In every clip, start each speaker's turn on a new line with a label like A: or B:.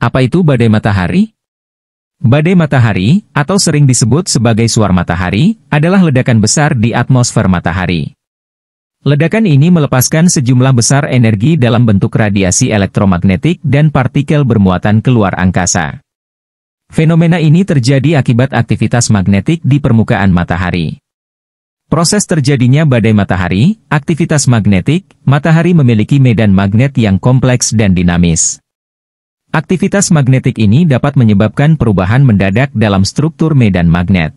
A: Apa itu badai matahari? Badai matahari, atau sering disebut sebagai suar matahari, adalah ledakan besar di atmosfer matahari. Ledakan ini melepaskan sejumlah besar energi dalam bentuk radiasi elektromagnetik dan partikel bermuatan keluar angkasa. Fenomena ini terjadi akibat aktivitas magnetik di permukaan matahari. Proses terjadinya badai matahari, aktivitas magnetik, matahari memiliki medan magnet yang kompleks dan dinamis. Aktivitas magnetik ini dapat menyebabkan perubahan mendadak dalam struktur medan magnet.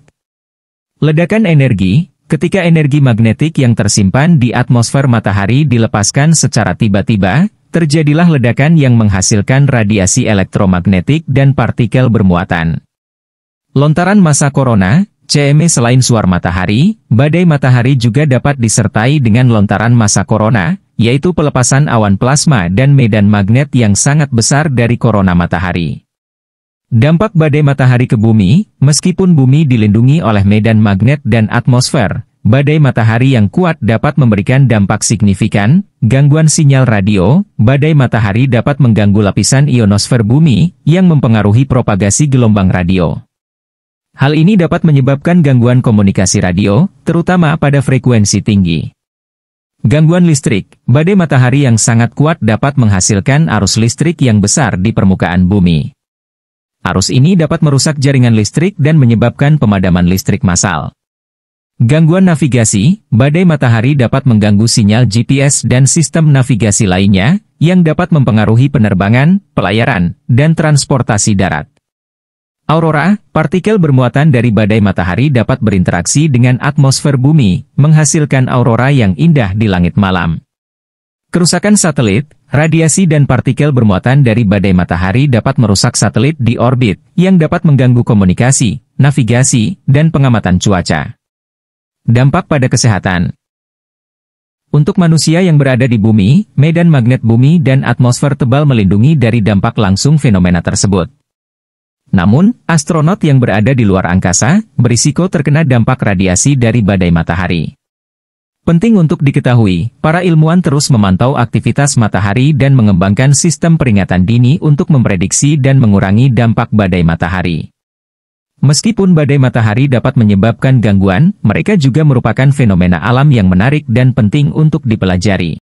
A: Ledakan energi, ketika energi magnetik yang tersimpan di atmosfer matahari dilepaskan secara tiba-tiba, terjadilah ledakan yang menghasilkan radiasi elektromagnetik dan partikel bermuatan. Lontaran massa corona, CME selain suar matahari, badai matahari juga dapat disertai dengan lontaran massa corona, yaitu pelepasan awan plasma dan medan magnet yang sangat besar dari korona matahari. Dampak badai matahari ke bumi, meskipun bumi dilindungi oleh medan magnet dan atmosfer, badai matahari yang kuat dapat memberikan dampak signifikan, gangguan sinyal radio, badai matahari dapat mengganggu lapisan ionosfer bumi, yang mempengaruhi propagasi gelombang radio. Hal ini dapat menyebabkan gangguan komunikasi radio, terutama pada frekuensi tinggi. Gangguan listrik, badai matahari yang sangat kuat dapat menghasilkan arus listrik yang besar di permukaan bumi. Arus ini dapat merusak jaringan listrik dan menyebabkan pemadaman listrik massal. Gangguan navigasi, badai matahari dapat mengganggu sinyal GPS dan sistem navigasi lainnya, yang dapat mempengaruhi penerbangan, pelayaran, dan transportasi darat. Aurora, partikel bermuatan dari badai matahari dapat berinteraksi dengan atmosfer bumi, menghasilkan aurora yang indah di langit malam. Kerusakan satelit, radiasi dan partikel bermuatan dari badai matahari dapat merusak satelit di orbit, yang dapat mengganggu komunikasi, navigasi, dan pengamatan cuaca. Dampak pada kesehatan Untuk manusia yang berada di bumi, medan magnet bumi dan atmosfer tebal melindungi dari dampak langsung fenomena tersebut. Namun, astronot yang berada di luar angkasa berisiko terkena dampak radiasi dari badai matahari. Penting untuk diketahui, para ilmuwan terus memantau aktivitas matahari dan mengembangkan sistem peringatan dini untuk memprediksi dan mengurangi dampak badai matahari. Meskipun badai matahari dapat menyebabkan gangguan, mereka juga merupakan fenomena alam yang menarik dan penting untuk dipelajari.